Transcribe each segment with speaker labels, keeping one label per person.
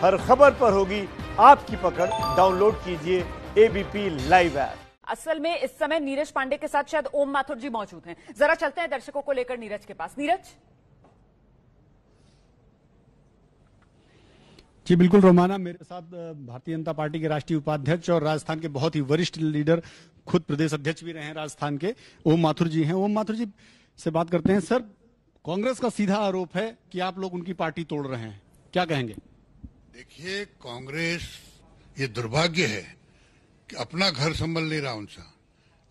Speaker 1: हर खबर पर होगी आपकी पकड़ डाउनलोड कीजिए एबीपी लाइव ऐप
Speaker 2: असल में इस समय नीरज पांडे के साथ शायद ओम माथुर जी मौजूद हैं जरा चलते हैं दर्शकों को लेकर नीरज के पास नीरज
Speaker 1: जी बिल्कुल रोमाना मेरे साथ भारतीय जनता पार्टी के राष्ट्रीय उपाध्यक्ष और राजस्थान के बहुत ही वरिष्ठ लीडर खुद प्रदेश अध्यक्ष भी रहे हैं राजस्थान के ओम माथुर जी हैं ओम माथुर जी से बात करते हैं सर
Speaker 3: कांग्रेस का सीधा आरोप है कि आप लोग उनकी पार्टी तोड़ रहे हैं क्या कहेंगे देखिए कांग्रेस ये दुर्भाग्य है कि अपना घर संभल नहीं रहा उनसा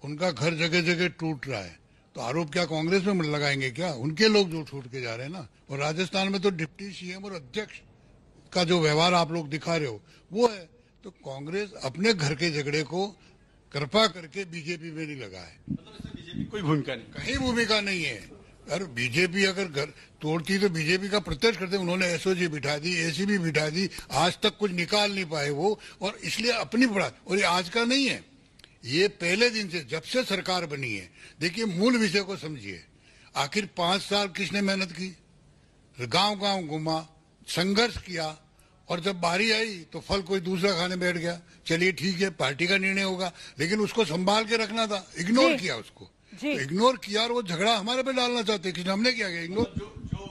Speaker 3: उनका घर जगह जगह टूट रहा है तो आरोप क्या कांग्रेस में लगाएंगे क्या उनके लोग जो छूट के जा रहे हैं ना और राजस्थान में तो डिप्टी सीएम और अध्यक्ष का जो व्यवहार आप लोग दिखा रहे हो वो है तो कांग्रेस अपने घर के झगड़े को कृपा करके बीजेपी में नहीं लगा है मतलब बीजेपी कोई भूमिका नहीं कहीं भूमिका नहीं है अरे बीजेपी अगर घर तोड़ती तो बीजेपी का प्रत्यक्ष करते उन्होंने एसओजी बिठा दी एसीबी बिठा दी आज तक कुछ निकाल नहीं पाए वो और इसलिए अपनी बड़ा और ये आज का नहीं है ये पहले दिन से जब से सरकार बनी है देखिए मूल विषय को समझिए आखिर पांच साल किसने मेहनत की गांव गांव घुमा संघर्ष किया और जब बारी आई तो फल कोई दूसरा खाने बैठ गया चलिए ठीक है पार्टी का निर्णय होगा लेकिन उसको संभाल के रखना था इग्नोर किया उसको तो इग्नोर किया और वो झगड़ा हमारे पे डालना चाहते कि हमने क्या किया इग्नोर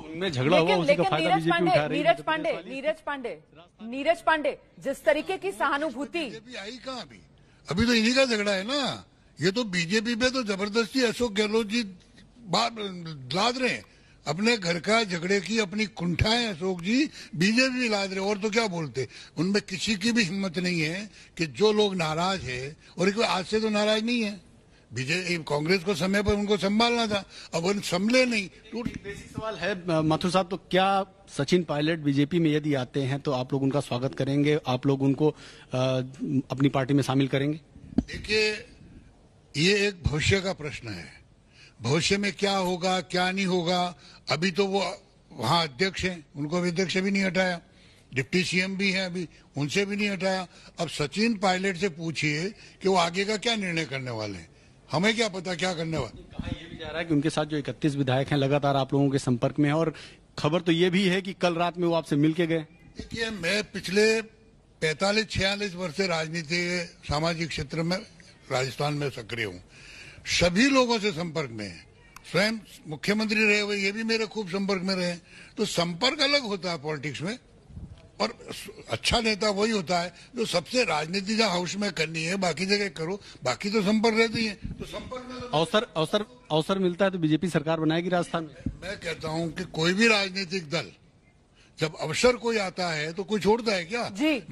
Speaker 3: उनमें झगड़ा हुआ फायदा नीरज पांडे नीरज
Speaker 2: पांडे नीरज पांडे नीरज पांडे जिस तरीके की सहानुभूति आई कहाँ अभी
Speaker 3: अभी तो इन्हीं का झगड़ा है ना ये तो बीजेपी में तो जबरदस्ती अशोक गहलोत जी लाद रहे हैं अपने घर का झगड़े की अपनी कुंठाएं अशोक जी बीजेपी लाद रहे और तो क्या बोलते उनमें किसी की भी हिम्मत नहीं है कि जो लोग नाराज है और एक आज से तो नाराज नहीं है बीजेपी कांग्रेस को समय पर उनको संभालना था अब उन संभले नहीं टूट
Speaker 1: सवाल है माथुर साहब तो क्या सचिन पायलट बीजेपी में यदि आते हैं तो आप लोग उनका स्वागत करेंगे आप लोग उनको आ, अपनी पार्टी में शामिल करेंगे देखिए
Speaker 3: ये एक भविष्य का प्रश्न है भविष्य में क्या होगा क्या नहीं होगा अभी तो वो वहां अध्यक्ष हैं उनको अभी अध्यक्ष भी नहीं हटाया डिप्टी सीएम भी हैं अभी उनसे भी नहीं हटाया अब सचिन पायलट से पूछिए कि वो आगे का क्या निर्णय करने वाले हैं हमें क्या पता क्या करने वाला
Speaker 1: ये भी जा रहा है कि उनके साथ जो इकतीस विधायक हैं लगातार आप लोगों के संपर्क में है और खबर तो ये भी है कि कल रात में वो आपसे मिल के गए
Speaker 3: देखिए मैं पिछले पैंतालीस छियालीस वर्ष से राजनीति सामाजिक क्षेत्र में राजस्थान में सक्रिय हूँ सभी लोगों से संपर्क में है स्वयं मुख्यमंत्री रहे हुए ये भी मेरे खूब संपर्क में रहे तो संपर्क अलग होता है पॉलिटिक्स में और अच्छा नेता वही होता है जो सबसे राजनीति जहाँ हाउस में करनी है बाकी जगह करो बाकी तो संपर्क रहती है तो संपर्क में तो अवसर अवसर अवसर मिलता है तो बीजेपी सरकार बनाएगी राजस्थान में मैं कहता हूँ कि कोई भी राजनीतिक दल जब अवसर कोई आता है तो कोई छोड़ता है क्या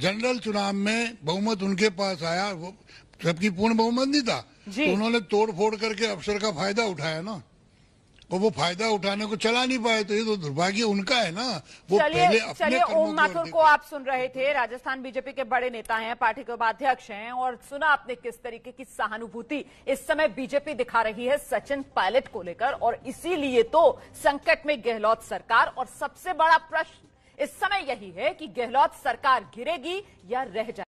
Speaker 3: जनरल चुनाव में बहुमत उनके पास आया वो जबकि पूर्ण बहुमत नहीं था तो उन्होंने तोड़ फोड़ करके अवसर का फायदा उठाया ना पर वो फायदा उठाने को चला नहीं पाए तो ये तो दुर्भाग्य उनका है ना वो चलिए, चलिए ओम माथुर
Speaker 2: को आप सुन रहे थे राजस्थान बीजेपी के बड़े नेता हैं पार्टी के उपाध्यक्ष हैं और सुना आपने किस तरीके की सहानुभूति इस समय बीजेपी दिखा रही है सचिन पायलट को लेकर और इसीलिए तो संकट में गहलोत सरकार और सबसे बड़ा प्रश्न इस समय यही है कि गहलोत सरकार गिरेगी या रह जाएगी